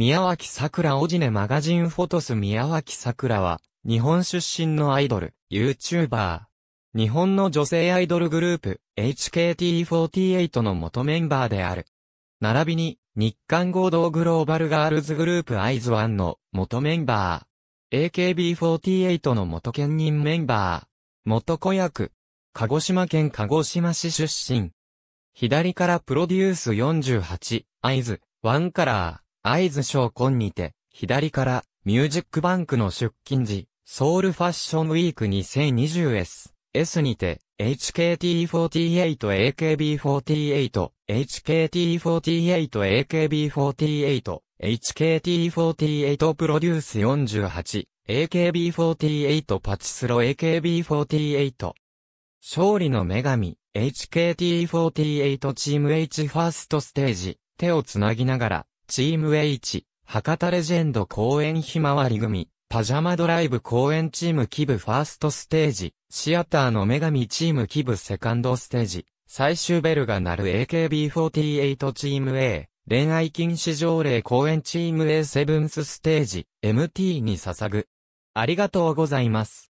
宮脇桜オジネマガジンフォトス宮脇桜は、日本出身のアイドル、YouTuber。日本の女性アイドルグループ、HKT48 の元メンバーである。並びに、日韓合同グローバルガールズグループアイズワンの元メンバー。AKB48 の元兼任メンバー。元子役。鹿児島県鹿児島市出身。左からプロデュース48、アイズ、ワンカラー。合図賞今にて、左から、ミュージックバンクの出勤時、ソウルファッションウィーク 2020S、S にて、HKT48AKB48、HKT48AKB48、HKT48 プロデュース48、AKB48 パチスロ AKB48。勝利の女神、HKT48 チーム H ファーストステージ、手をつなぎながら、チーム H、博多レジェンド公演ひまわり組、パジャマドライブ公演チームキブファーストステージ、シアターの女神チームキブセカンドステージ、最終ベルが鳴る AKB48 チーム A、恋愛禁止条例公演チーム A セブンスステージ、MT に捧ぐ。ありがとうございます。